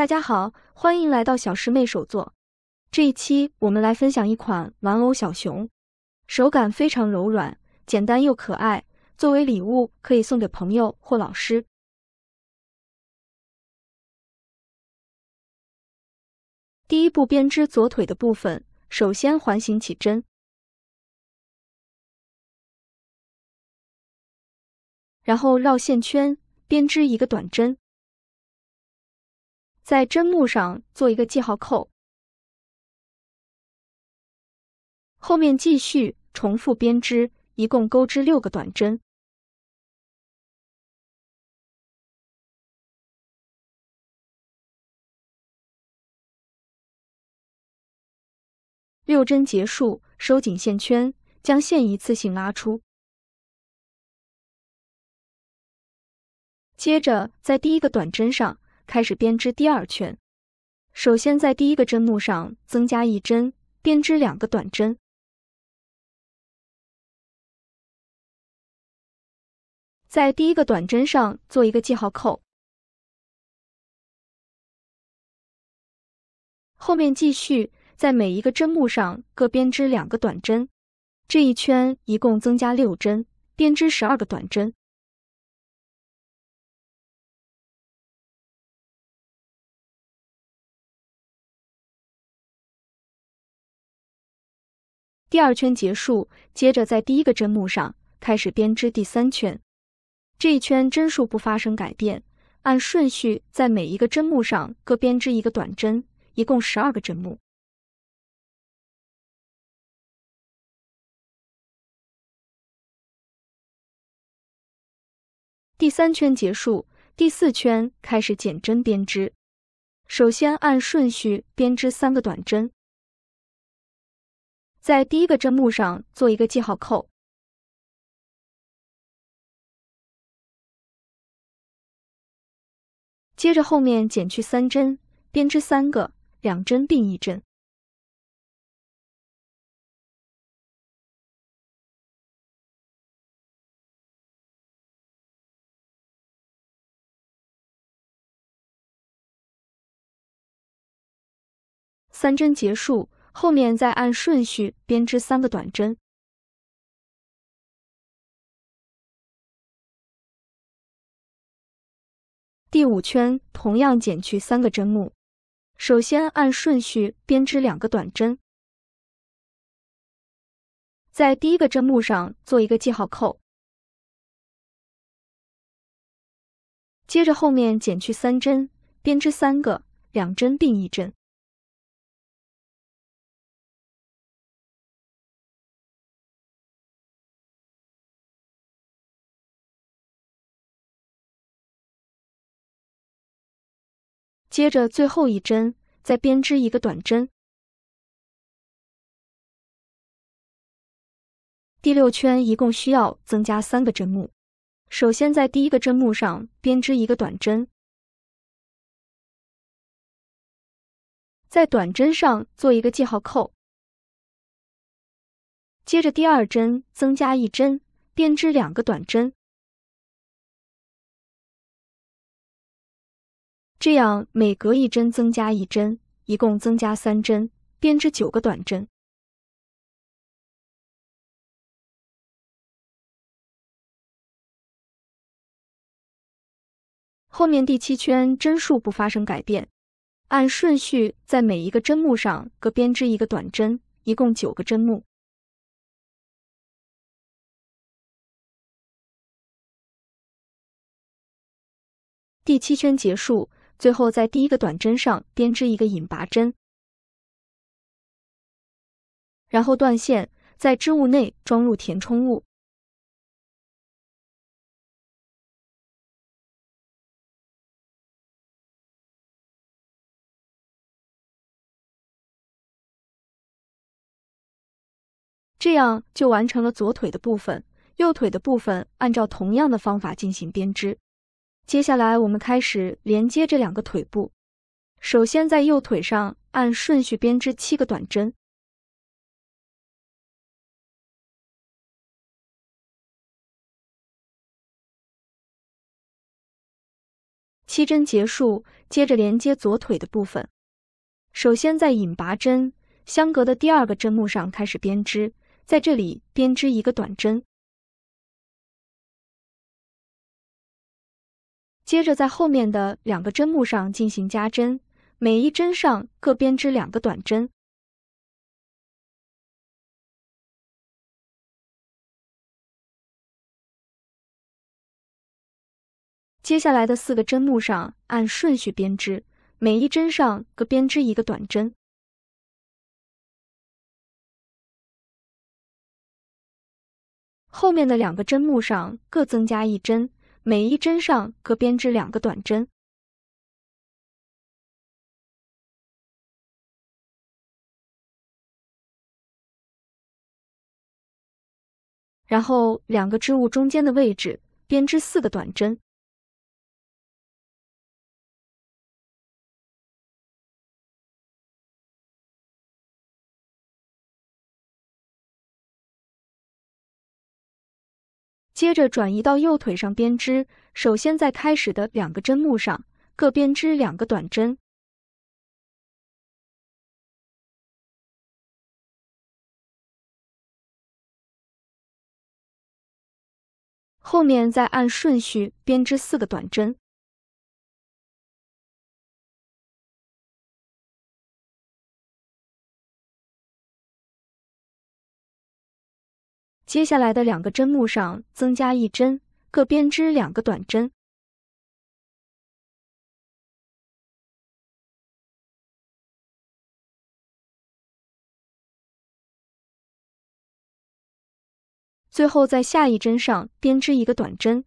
大家好，欢迎来到小师妹手作。这一期我们来分享一款玩偶小熊，手感非常柔软，简单又可爱，作为礼物可以送给朋友或老师。第一步，编织左腿的部分，首先环形起针，然后绕线圈，编织一个短针。在针目上做一个记号扣，后面继续重复编织，一共钩织六个短针。六针结束，收紧线圈，将线一次性拉出。接着在第一个短针上。开始编织第二圈，首先在第一个针目上增加一针，编织两个短针，在第一个短针上做一个记号扣。后面继续在每一个针目上各编织两个短针，这一圈一共增加六针，编织十二个短针。第二圈结束，接着在第一个针目上开始编织第三圈。这一圈针数不发生改变，按顺序在每一个针目上各编织一个短针，一共十二个针目。第三圈结束，第四圈开始减针编织。首先按顺序编织三个短针。在第一个针目上做一个记号扣，接着后面减去三针，编织三个，两针并一针，三针结束。后面再按顺序编织三个短针。第五圈同样减去三个针目，首先按顺序编织两个短针，在第一个针目上做一个记号扣，接着后面减去三针，编织三个，两针并一针。接着最后一针，再编织一个短针。第六圈一共需要增加三个针目。首先在第一个针目上编织一个短针，在短针上做一个记号扣。接着第二针增加一针，编织两个短针。这样每隔一针增加一针，一共增加三针，编织九个短针。后面第七圈针数不发生改变，按顺序在每一个针目上各编织一个短针，一共九个针目。第七圈结束。最后，在第一个短针上编织一个引拔针，然后断线，在织物内装入填充物，这样就完成了左腿的部分。右腿的部分按照同样的方法进行编织。接下来，我们开始连接这两个腿部。首先，在右腿上按顺序编织七个短针，七针结束。接着连接左腿的部分。首先，在引拔针相隔的第二个针目上开始编织，在这里编织一个短针。接着在后面的两个针目上进行加针，每一针上各编织两个短针。接下来的四个针目上按顺序编织，每一针上各编织一个短针。后面的两个针目上各增加一针。每一针上各编织两个短针，然后两个织物中间的位置编织四个短针。接着转移到右腿上编织，首先在开始的两个针目上各编织两个短针，后面再按顺序编织四个短针。接下来的两个针目上增加一针，各编织两个短针。最后在下一针上编织一个短针，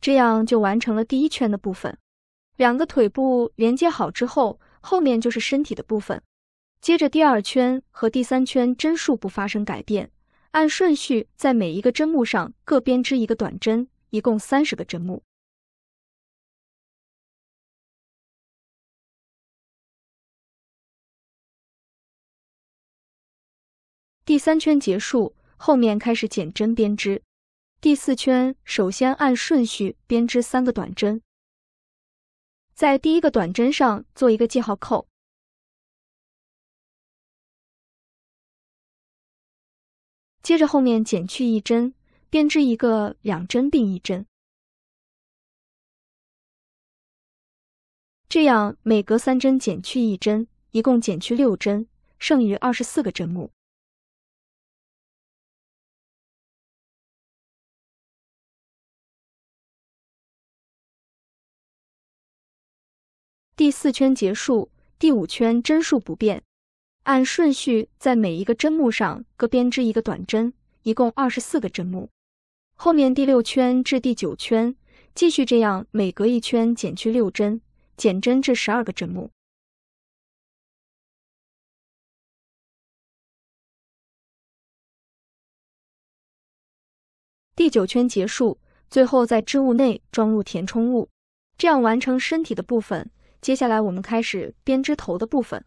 这样就完成了第一圈的部分。两个腿部连接好之后，后面就是身体的部分。接着第二圈和第三圈针数不发生改变，按顺序在每一个针目上各编织一个短针，一共三十个针目。第三圈结束，后面开始减针编织。第四圈首先按顺序编织三个短针，在第一个短针上做一个记号扣。接着后面减去一针，编织一个两针并一针，这样每隔三针减去一针，一共减去六针，剩余二十四个针目。第四圈结束，第五圈针数不变。按顺序在每一个针目上各编织一个短针，一共二十四个针目。后面第六圈至第九圈，继续这样，每隔一圈减去六针，减针至十二个针目。第九圈结束，最后在织物内装入填充物，这样完成身体的部分。接下来我们开始编织头的部分。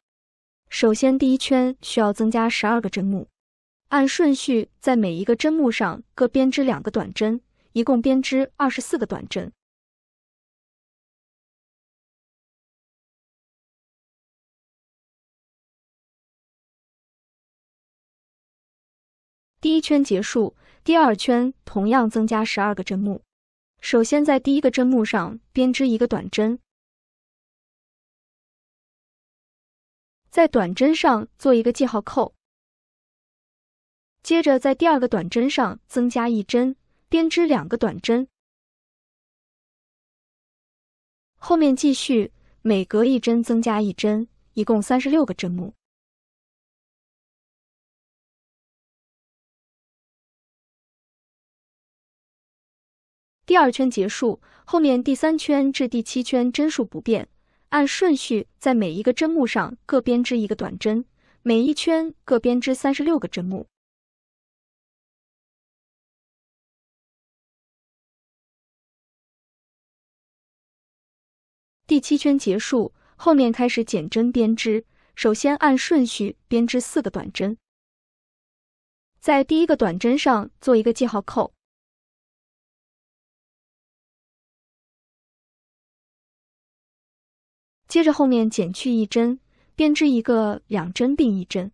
首先，第一圈需要增加十二个针目，按顺序在每一个针目上各编织两个短针，一共编织二十四个短针。第一圈结束，第二圈同样增加十二个针目。首先，在第一个针目上编织一个短针。在短针上做一个记号扣，接着在第二个短针上增加一针，编织两个短针。后面继续每隔一针增加一针，一共三十六个针目。第二圈结束，后面第三圈至第七圈针数不变。按顺序在每一个针目上各编织一个短针，每一圈各编织三十六个针目。第七圈结束，后面开始减针编织。首先按顺序编织四个短针，在第一个短针上做一个记号扣。接着后面减去一针，编织一个两针并一针，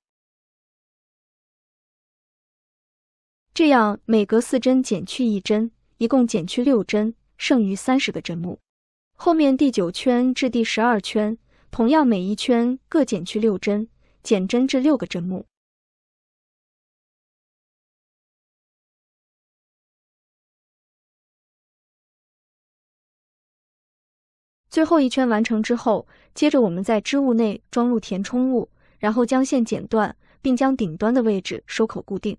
这样每隔四针减去一针，一共减去六针，剩余三十个针目。后面第九圈至第十二圈，同样每一圈各减去六针，减针至六个针目。最后一圈完成之后，接着我们在织物内装入填充物，然后将线剪断，并将顶端的位置收口固定。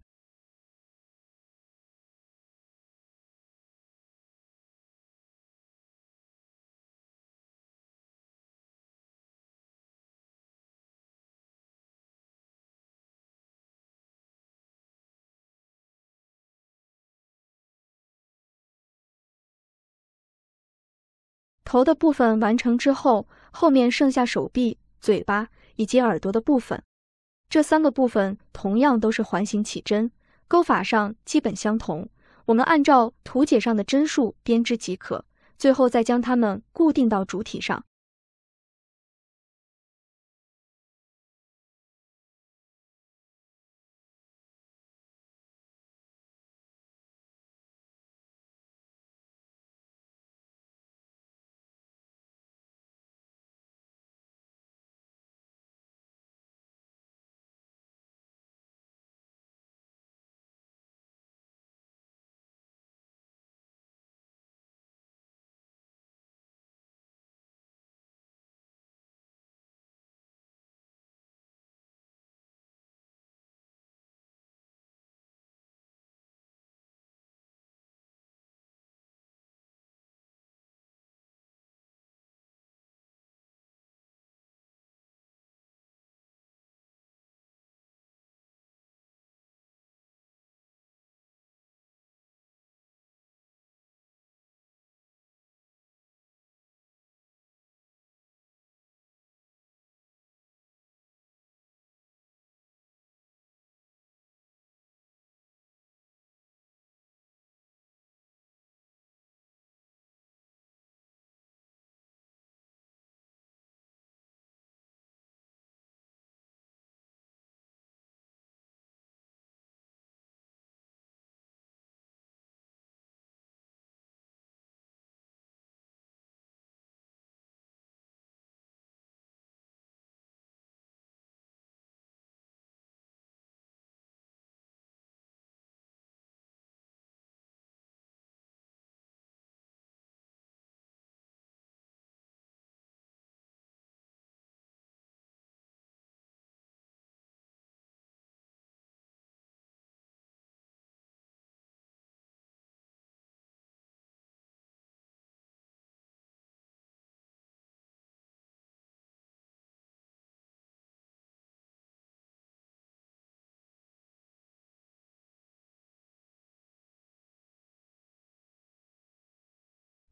头的部分完成之后，后面剩下手臂、嘴巴以及耳朵的部分，这三个部分同样都是环形起针，钩法上基本相同，我们按照图解上的针数编织即可，最后再将它们固定到主体上。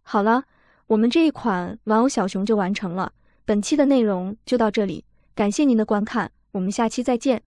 好了，我们这一款玩偶小熊就完成了。本期的内容就到这里，感谢您的观看，我们下期再见。